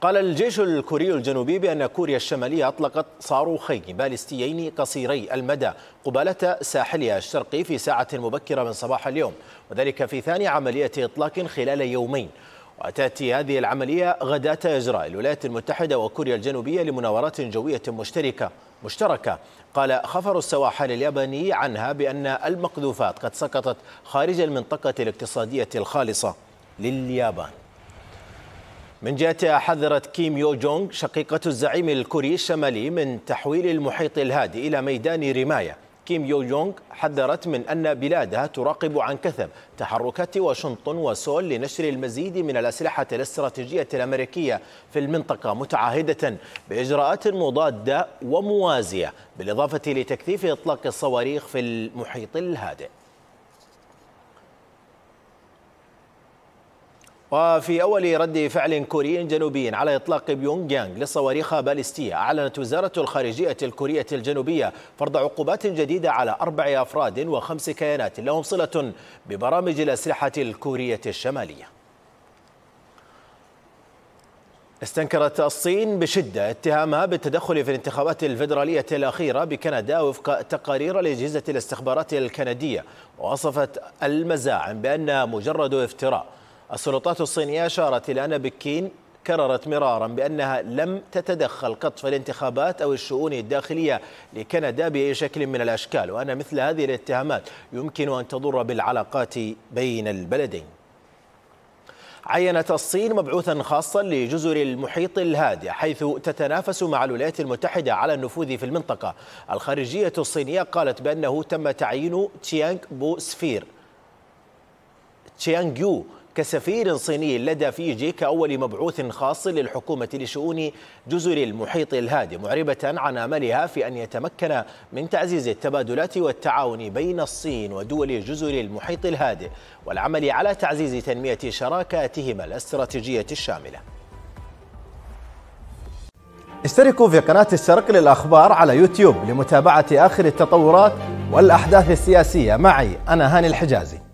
قال الجيش الكوري الجنوبي بأن كوريا الشمالية أطلقت صاروخين باليستيين قصيري المدى قبالة ساحلها الشرقي في ساعة مبكرة من صباح اليوم وذلك في ثاني عملية إطلاق خلال يومين وتأتي هذه العملية غداة إجراء الولايات المتحدة وكوريا الجنوبية لمناورات جوية مشتركة مشتركة قال خفر السواحل الياباني عنها بأن المقذوفات قد سقطت خارج المنطقة الاقتصادية الخالصة لليابان من جهتها حذرت كيم يو جونغ شقيقة الزعيم الكوري الشمالي من تحويل المحيط الهادي إلى ميدان رماية كيم يو جونغ حذرت من أن بلادها تراقب عن كثب تحركات واشنطن وسول لنشر المزيد من الأسلحة الاستراتيجية الأمريكية في المنطقة متعاهدة بإجراءات مضادة وموازية بالإضافة لتكثيف إطلاق الصواريخ في المحيط الهادئ وفي أول رد فعل كوري جنوبي على إطلاق بيونغ يانغ للصواريخ باليستية أعلنت وزارة الخارجية الكورية الجنوبية فرض عقوبات جديدة على أربع أفراد وخمس كيانات لهم صلة ببرامج الأسلحة الكورية الشمالية استنكرت الصين بشدة اتهامها بالتدخل في الانتخابات الفيدرالية الأخيرة بكندا وفق تقارير لأجهزة الاستخبارات الكندية ووصفت المزاعم بأنها مجرد افتراء السلطات الصينية أشارت إلى أن بكين كررت مرارا بأنها لم تتدخل قط في الانتخابات أو الشؤون الداخلية لكندا بأي شكل من الأشكال وأن مثل هذه الاتهامات يمكن أن تضر بالعلاقات بين البلدين عينت الصين مبعوثا خاصا لجزر المحيط الهادئ حيث تتنافس مع الولايات المتحدة على النفوذ في المنطقة الخارجية الصينية قالت بأنه تم تعيين تيانغ بو سفير تيانغ يو كسفير صيني لدى فيجي كأول مبعوث خاص للحكومة لشؤون جزر المحيط الهادي معربة عن أملها في أن يتمكن من تعزيز التبادلات والتعاون بين الصين ودول جزر المحيط الهادئ والعمل على تعزيز تنمية شراكاتهما الاستراتيجية الشاملة اشتركوا في قناة الشرق للأخبار على يوتيوب لمتابعة آخر التطورات والأحداث السياسية معي أنا هاني الحجازي